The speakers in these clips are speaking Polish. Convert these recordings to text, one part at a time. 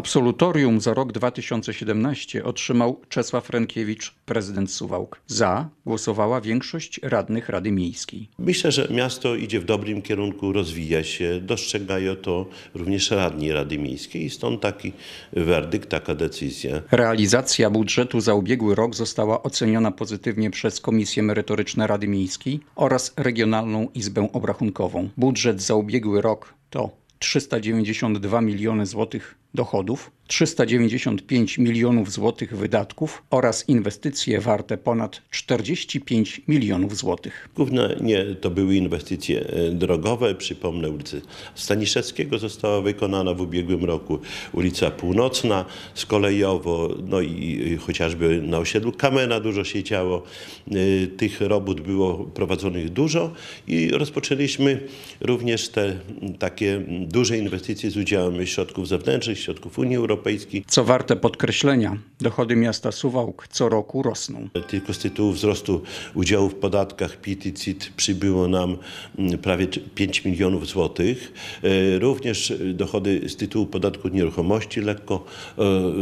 Absolutorium za rok 2017 otrzymał Czesław Rękiewicz, prezydent Suwałk. Za głosowała większość radnych Rady Miejskiej. Myślę, że miasto idzie w dobrym kierunku, rozwija się, dostrzegają to również radni Rady Miejskiej i stąd taki werdykt, taka decyzja. Realizacja budżetu za ubiegły rok została oceniona pozytywnie przez Komisję Merytoryczną Rady Miejskiej oraz Regionalną Izbę Obrachunkową. Budżet za ubiegły rok to 392 miliony złotych dochodów, 395 milionów złotych wydatków oraz inwestycje warte ponad 45 milionów złotych. Głównie to były inwestycje e, drogowe. Przypomnę, ulicy Staniszewskiego została wykonana w ubiegłym roku, ulica Północna z kolejowo, no i chociażby na osiedlu Kamena dużo się działo. E, tych robót było prowadzonych dużo i rozpoczęliśmy również te takie duże inwestycje z udziałem środków zewnętrznych, środków Unii Europejskiej. Co warte podkreślenia, dochody miasta Suwałk co roku rosną. Tylko z tytułu wzrostu udziału w podatkach PIT i CIT przybyło nam mm, prawie 5 milionów złotych. E, również dochody z tytułu podatku nieruchomości lekko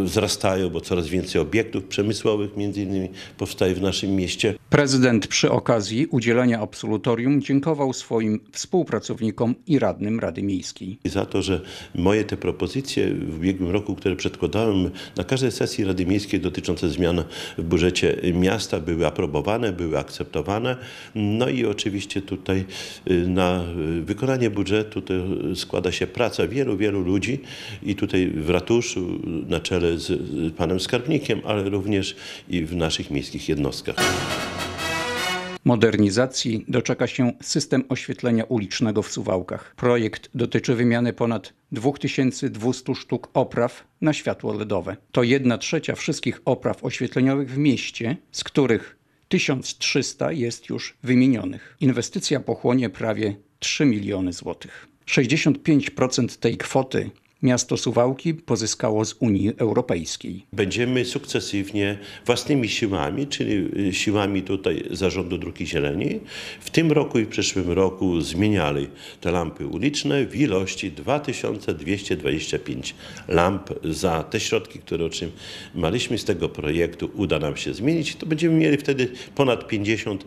e, wzrastają, bo coraz więcej obiektów przemysłowych między innymi powstaje w naszym mieście. Prezydent przy okazji udzielenia absolutorium dziękował swoim współpracownikom i radnym Rady Miejskiej. Za to, że moje te propozycje w ubiegłym roku, które przedkładałem na każdej sesji Rady Miejskiej dotyczące zmian w budżecie miasta były aprobowane, były akceptowane. No i oczywiście tutaj y, na wykonanie budżetu składa się praca wielu, wielu ludzi i tutaj w ratuszu na czele z panem skarbnikiem, ale również i w naszych miejskich jednostkach. Modernizacji doczeka się system oświetlenia ulicznego w Suwałkach. Projekt dotyczy wymiany ponad 2200 sztuk opraw na światło LEDowe. To 1 trzecia wszystkich opraw oświetleniowych w mieście, z których 1300 jest już wymienionych. Inwestycja pochłonie prawie 3 miliony złotych. 65% tej kwoty Miasto Suwałki pozyskało z Unii Europejskiej. Będziemy sukcesywnie własnymi siłami, czyli y, siłami tutaj Zarządu Druki Zieleni, w tym roku i w przyszłym roku zmieniali te lampy uliczne w ilości 2225 lamp. Za te środki, które otrzymaliśmy z tego projektu, uda nam się zmienić. To będziemy mieli wtedy ponad 50%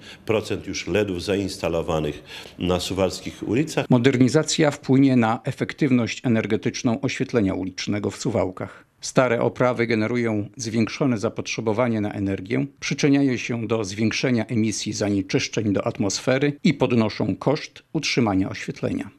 już LEDów zainstalowanych na suwalskich ulicach. Modernizacja wpłynie na efektywność energetyczną oświetlenia ulicznego w Suwałkach. Stare oprawy generują zwiększone zapotrzebowanie na energię, przyczyniają się do zwiększenia emisji zanieczyszczeń do atmosfery i podnoszą koszt utrzymania oświetlenia.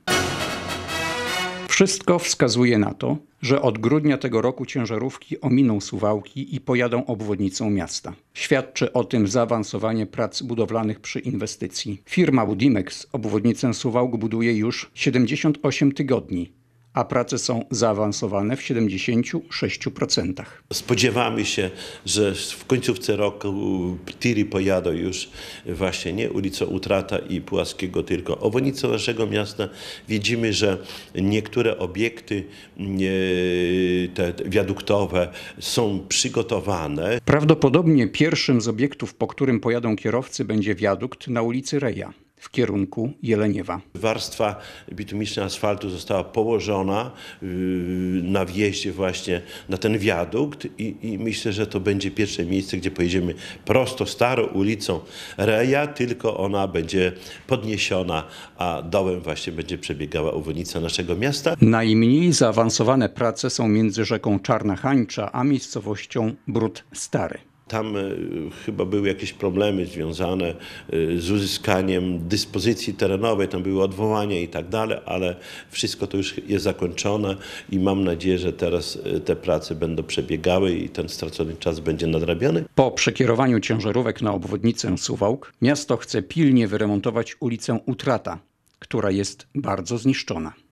Wszystko wskazuje na to, że od grudnia tego roku ciężarówki ominą Suwałki i pojadą obwodnicą miasta. Świadczy o tym zaawansowanie prac budowlanych przy inwestycji. Firma Budimex obwodnicę Suwałk buduje już 78 tygodni a prace są zaawansowane w 76%. Spodziewamy się, że w końcówce roku tiry pojadą już właśnie nie ulicą Utrata i płaskiego tylko owonicą naszego miasta. Widzimy, że niektóre obiekty te wiaduktowe są przygotowane. Prawdopodobnie pierwszym z obiektów, po którym pojadą kierowcy będzie wiadukt na ulicy Reja w kierunku Jeleniewa. Warstwa bitumiczna asfaltu została położona yy, na wjeździe właśnie na ten wiadukt i, i myślę, że to będzie pierwsze miejsce, gdzie pojedziemy prosto starą ulicą Reja, tylko ona będzie podniesiona, a dołem właśnie będzie przebiegała uwolnica naszego miasta. Najmniej zaawansowane prace są między rzeką Czarna Hańcza a miejscowością Brud Stary. Tam e, chyba były jakieś problemy związane e, z uzyskaniem dyspozycji terenowej, tam były odwołania i tak dalej, ale wszystko to już jest zakończone i mam nadzieję, że teraz e, te prace będą przebiegały i ten stracony czas będzie nadrabiany. Po przekierowaniu ciężarówek na obwodnicę Suwałk, miasto chce pilnie wyremontować ulicę Utrata, która jest bardzo zniszczona.